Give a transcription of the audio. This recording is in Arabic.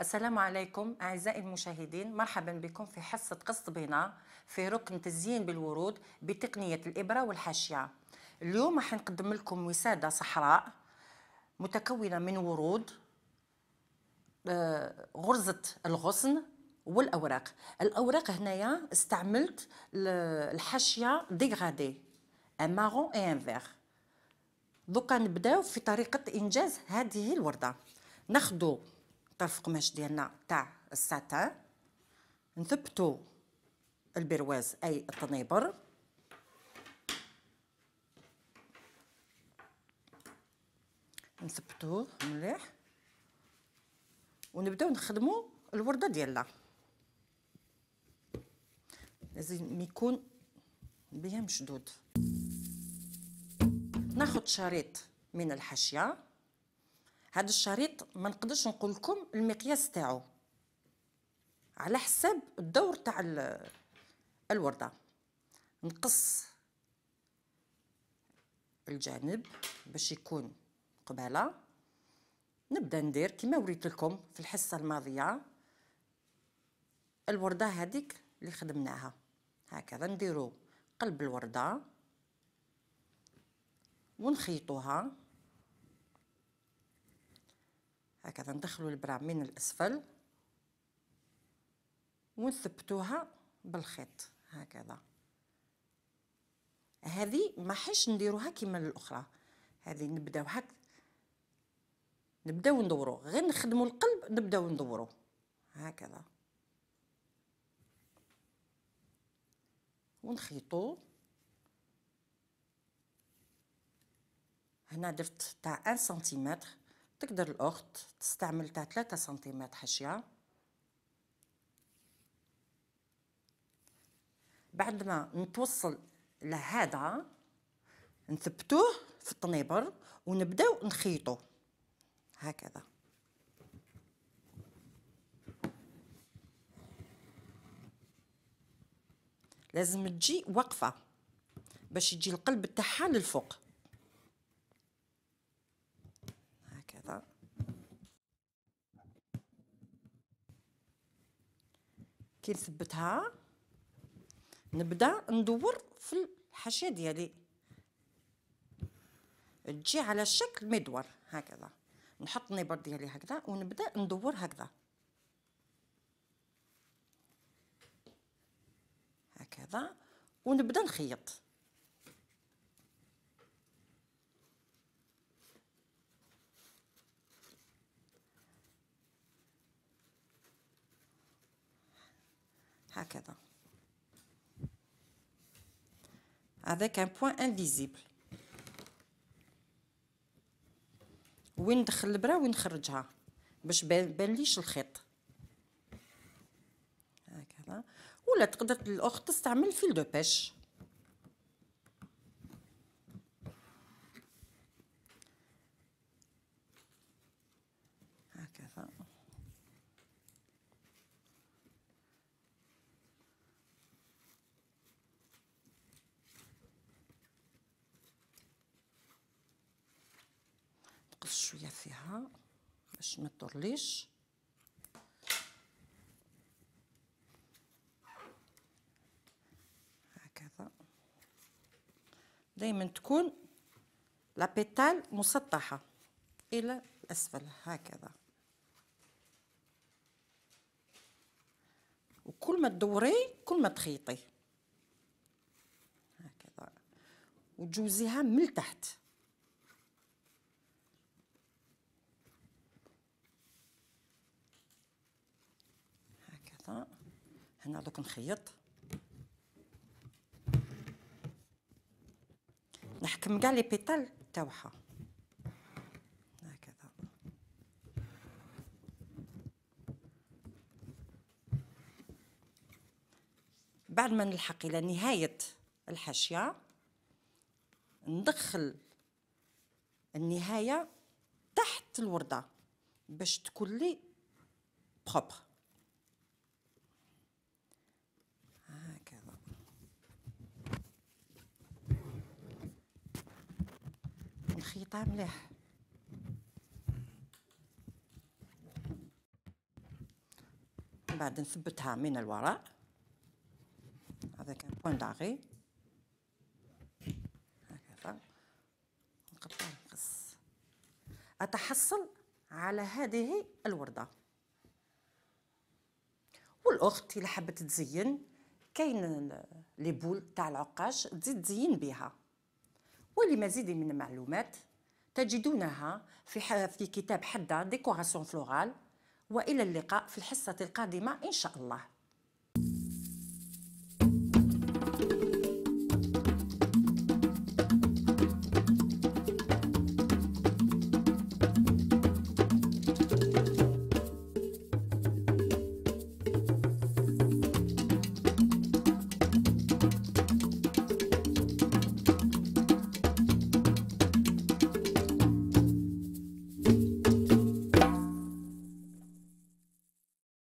السلام عليكم أعزائي المشاهدين مرحبا بكم في حصة قص بينا في ركن تزيين بالورود بتقنية الإبرة والحاشية اليوم راح نقدم لكم وسادة صحراء متكونة من ورود آه، غرزة الغصن والأوراق الأوراق هنايا استعملت الحاشية ديغادي ان مارون اي ان فيغ دوكا نبداو في طريقة إنجاز هذه الوردة ناخدو طرف قماش ديالنا تاع الساتان نثبتو البرواز اي الطنيبر نثبتوه مليح ونبداو نخدمو الورده ديالنا لازم يكون بها مشدود ناخذ شريط من الحاشيه هذا الشريط ما نقدرش نقول لكم المقياس تاعو على حساب الدور تاع الورده نقص الجانب باش يكون قباله نبدا ندير كما وريت لكم في الحصه الماضيه الورده هذيك اللي خدمناها هكذا نديرو قلب الورده ونخيطوها هكذا ندخلوا البرا من الأسفل ونثبتوها بالخيط هكذا هذه ما حش نديروها كيما الاخرى هذه نبداو هك نبداو ندورو غير نخدمو القلب نبداو ندورو هكذا ونخيطو هنا درت تاع 1 سنتيمتر تقدر الأخت تستعمل تاع 3 سنتيمات حشية بعد ما نتوصل لهذا نثبتوه في الطنيبر ونبداو نخيطو هكذا لازم تجي واقفه باش يجي القلب تاعها للفوق كي نثبتها نبدا ندور في الحشيه ديالي تجي على شكل مدور هكذا نحط النبر ديالي هكذا ونبدا ندور هكذا هكذا ونبدا نخيط هكذا avec un point invisible وين ندخل البرا وين نخرجها باش بان ليش الخيط هكذا ولا تقدر الاخت تستعمل فيل دو بيش هكذا باش ما تطرليش هكذا دائما تكون لابيتال مسطحه الى الاسفل هكذا وكل ما تدوري كل ما تخيطي هكذا وتجوزيها من تحت انا دوك نخيط نحكم كاع لي بيتال تاعها هكذا بعد ما نلحق الى نهايه الحاشيه ندخل النهايه تحت الورده باش تكون لي بروبر دقيقة مليح بعد نثبتها من الوراء هذا كان بوان داغي هكذا نقطع نقص اتحصل على هذه الورده والاخت إلا حبت تزين كاين لي بول تاع العقاش تزيد تزين بها ولمزيد من المعلومات تجدونها في في كتاب حدة ديكوراسيون فلورال والى اللقاء في الحصه القادمه ان شاء الله